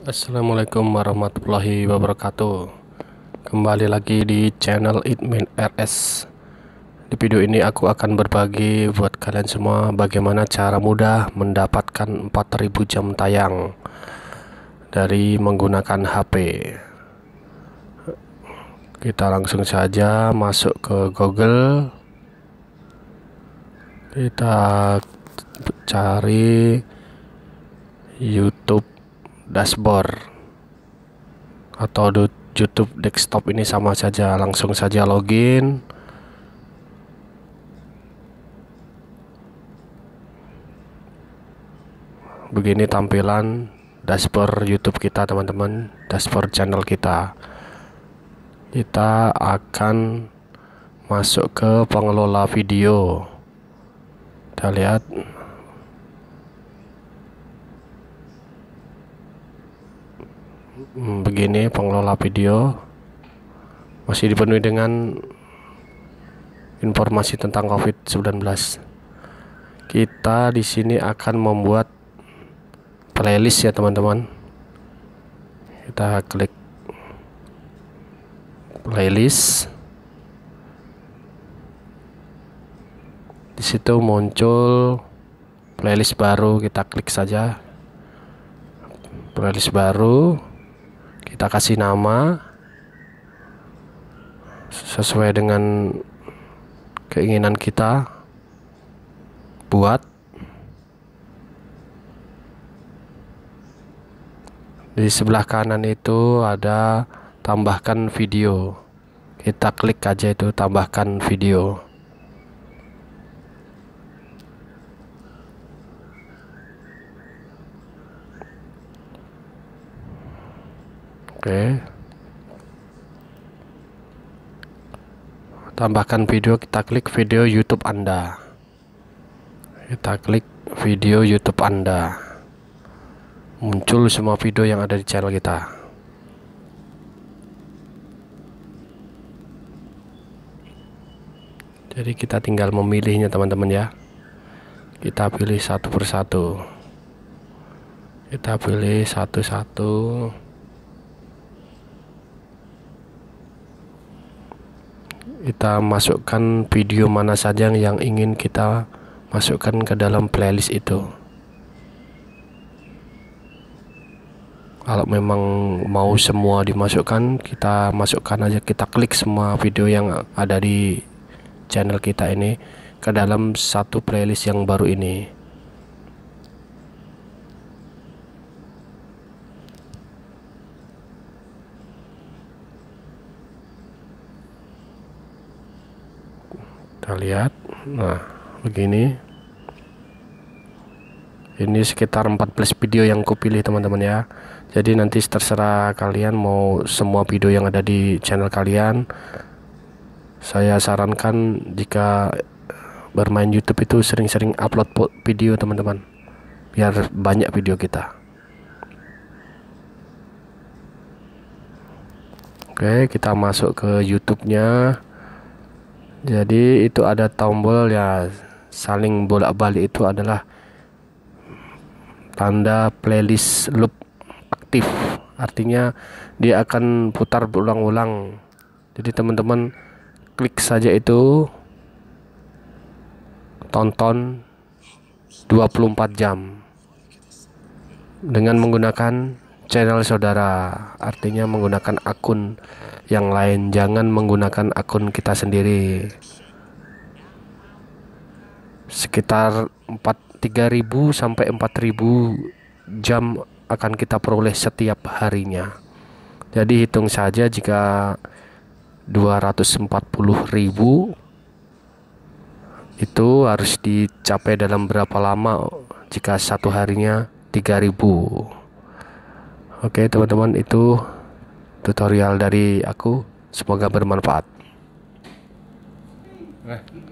Assalamualaikum warahmatullahi wabarakatuh Kembali lagi di channel Itmin RS Di video ini aku akan berbagi buat kalian semua Bagaimana cara mudah mendapatkan 4000 jam tayang Dari menggunakan HP Kita langsung saja masuk ke Google Kita cari YouTube dashboard atau YouTube desktop ini sama saja langsung saja login begini tampilan dashboard YouTube kita teman-teman dashboard channel kita kita akan masuk ke pengelola video kita lihat Hmm, begini pengelola video masih dipenuhi dengan informasi tentang COVID-19. Kita di sini akan membuat playlist ya teman-teman. Kita klik playlist. Di situ muncul playlist baru, kita klik saja playlist baru kita kasih nama sesuai dengan keinginan kita buat di sebelah kanan itu ada tambahkan video kita klik aja itu tambahkan video Oke. Tambahkan video, kita klik video YouTube Anda. Kita klik video YouTube Anda. Muncul semua video yang ada di channel kita. Jadi kita tinggal memilihnya teman-teman ya. Kita pilih satu persatu. Kita pilih satu-satu. kita masukkan video mana saja yang ingin kita masukkan ke dalam playlist itu kalau memang mau semua dimasukkan kita masukkan aja kita klik semua video yang ada di channel kita ini ke dalam satu playlist yang baru ini kita lihat nah begini ini sekitar 14 video yang kupilih teman-teman ya jadi nanti terserah kalian mau semua video yang ada di channel kalian saya sarankan jika bermain YouTube itu sering-sering upload video teman-teman biar banyak video kita Oke kita masuk ke YouTube nya jadi itu ada tombol ya saling bolak-balik itu adalah tanda playlist loop aktif artinya dia akan putar berulang-ulang jadi teman-teman klik saja itu tonton 24 jam dengan menggunakan channel saudara artinya menggunakan akun yang lain jangan menggunakan akun kita sendiri sekitar 4 3000 sampai 4000 jam akan kita peroleh setiap harinya jadi hitung saja jika 240.000 itu harus dicapai dalam berapa lama jika satu harinya 3000 Oke teman-teman itu tutorial dari aku semoga bermanfaat. Nah.